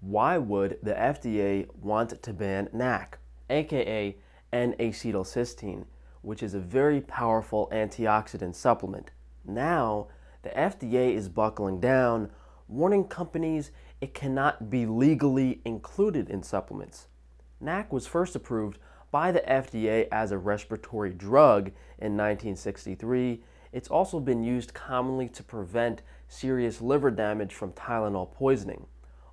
why would the FDA want to ban NAC, aka N-acetylcysteine, which is a very powerful antioxidant supplement? Now, the FDA is buckling down, warning companies it cannot be legally included in supplements. NAC was first approved by the FDA as a respiratory drug in 1963. It's also been used commonly to prevent serious liver damage from Tylenol poisoning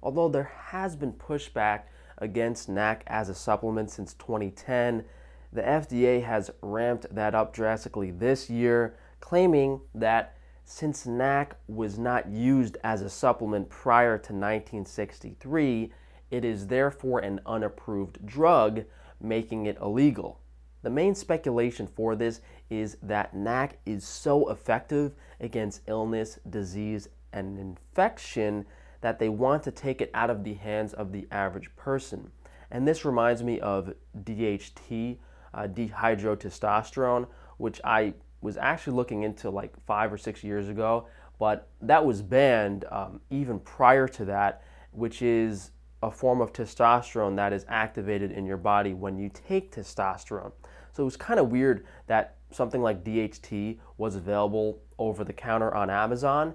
although there has been pushback against NAC as a supplement since 2010. The FDA has ramped that up drastically this year, claiming that since NAC was not used as a supplement prior to 1963, it is therefore an unapproved drug, making it illegal. The main speculation for this is that NAC is so effective against illness, disease, and infection that they want to take it out of the hands of the average person. And this reminds me of DHT, uh, dehydrotestosterone, which I was actually looking into like five or six years ago, but that was banned um, even prior to that, which is a form of testosterone that is activated in your body when you take testosterone. So it was kind of weird that something like DHT was available over the counter on Amazon,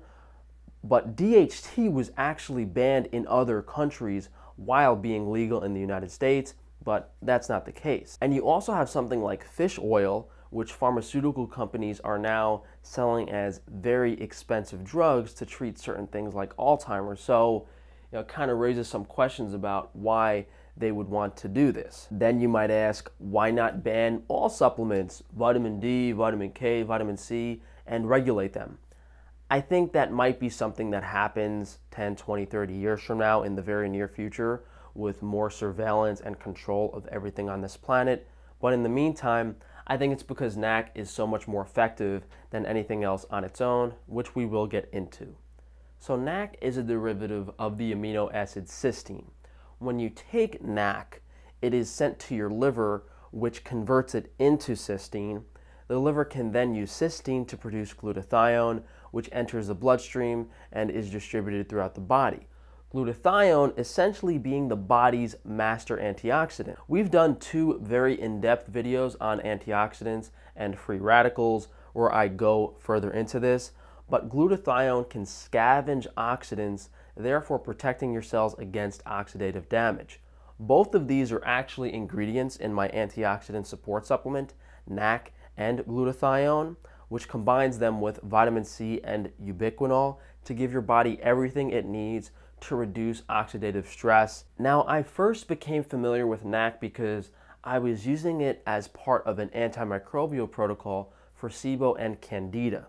but DHT was actually banned in other countries while being legal in the United States, but that's not the case. And you also have something like fish oil, which pharmaceutical companies are now selling as very expensive drugs to treat certain things like Alzheimer's. So you know, it kind of raises some questions about why they would want to do this. Then you might ask, why not ban all supplements, vitamin D, vitamin K, vitamin C, and regulate them? I think that might be something that happens 10, 20, 30 years from now in the very near future with more surveillance and control of everything on this planet. But in the meantime, I think it's because NAC is so much more effective than anything else on its own, which we will get into. So NAC is a derivative of the amino acid cysteine. When you take NAC, it is sent to your liver, which converts it into cysteine. The liver can then use cysteine to produce glutathione, which enters the bloodstream and is distributed throughout the body. Glutathione essentially being the body's master antioxidant. We've done two very in-depth videos on antioxidants and free radicals where I go further into this, but glutathione can scavenge oxidants, therefore protecting your cells against oxidative damage. Both of these are actually ingredients in my antioxidant support supplement, NAC and glutathione, which combines them with vitamin C and ubiquinol to give your body everything it needs to reduce oxidative stress. Now, I first became familiar with NAC because I was using it as part of an antimicrobial protocol for SIBO and Candida.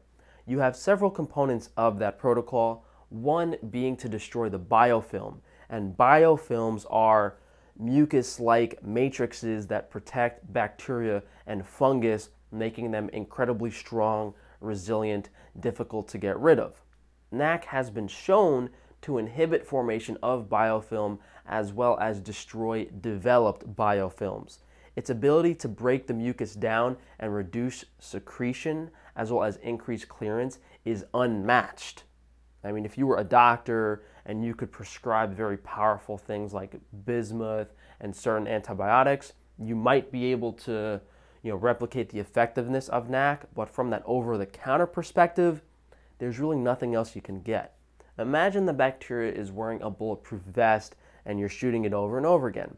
You have several components of that protocol, one being to destroy the biofilm. And biofilms are mucus-like matrices that protect bacteria and fungus making them incredibly strong, resilient, difficult to get rid of. NAC has been shown to inhibit formation of biofilm as well as destroy developed biofilms. Its ability to break the mucus down and reduce secretion as well as increase clearance is unmatched. I mean, if you were a doctor and you could prescribe very powerful things like bismuth and certain antibiotics, you might be able to you know, replicate the effectiveness of NAC, but from that over-the-counter perspective, there's really nothing else you can get. Imagine the bacteria is wearing a bulletproof vest and you're shooting it over and over again.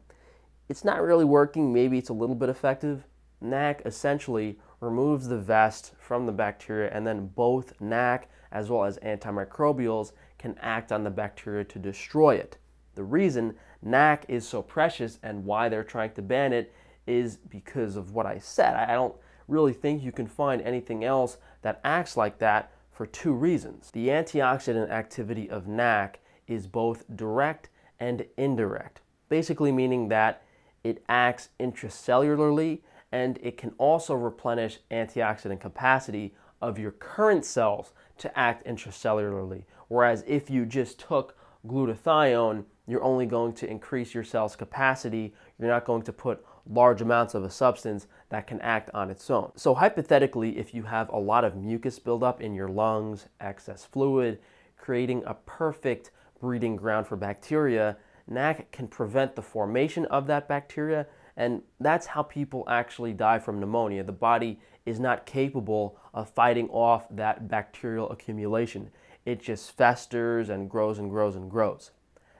It's not really working, maybe it's a little bit effective. NAC essentially removes the vest from the bacteria and then both NAC as well as antimicrobials can act on the bacteria to destroy it. The reason NAC is so precious and why they're trying to ban it is because of what I said. I don't really think you can find anything else that acts like that for two reasons. The antioxidant activity of NAC is both direct and indirect, basically meaning that it acts intracellularly and it can also replenish antioxidant capacity of your current cells to act intracellularly. Whereas if you just took glutathione you're only going to increase your cell's capacity. You're not going to put large amounts of a substance that can act on its own. So hypothetically, if you have a lot of mucus buildup in your lungs, excess fluid, creating a perfect breeding ground for bacteria, NAC can prevent the formation of that bacteria and that's how people actually die from pneumonia. The body is not capable of fighting off that bacterial accumulation. It just festers and grows and grows and grows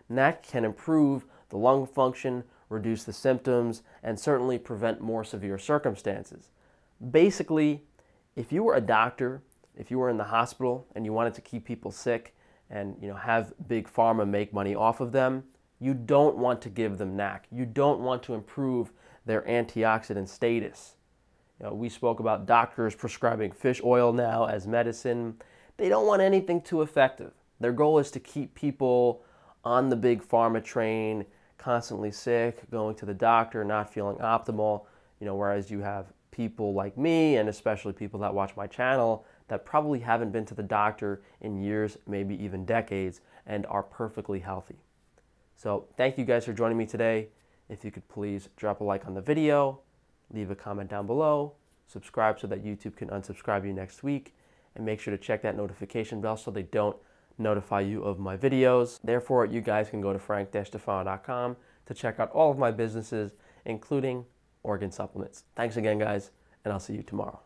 and that can improve the lung function, reduce the symptoms, and certainly prevent more severe circumstances. Basically, if you were a doctor, if you were in the hospital and you wanted to keep people sick and you know have big pharma make money off of them, you don't want to give them NAC. You don't want to improve their antioxidant status. You know, we spoke about doctors prescribing fish oil now as medicine. They don't want anything too effective. Their goal is to keep people on the big pharma train, constantly sick, going to the doctor, not feeling optimal, you know, whereas you have people like me and especially people that watch my channel that probably haven't been to the doctor in years, maybe even decades, and are perfectly healthy. So thank you guys for joining me today. If you could please drop a like on the video, leave a comment down below, subscribe so that YouTube can unsubscribe you next week, and make sure to check that notification bell so they don't notify you of my videos. Therefore, you guys can go to frank-defano.com to check out all of my businesses, including organ supplements. Thanks again, guys, and I'll see you tomorrow.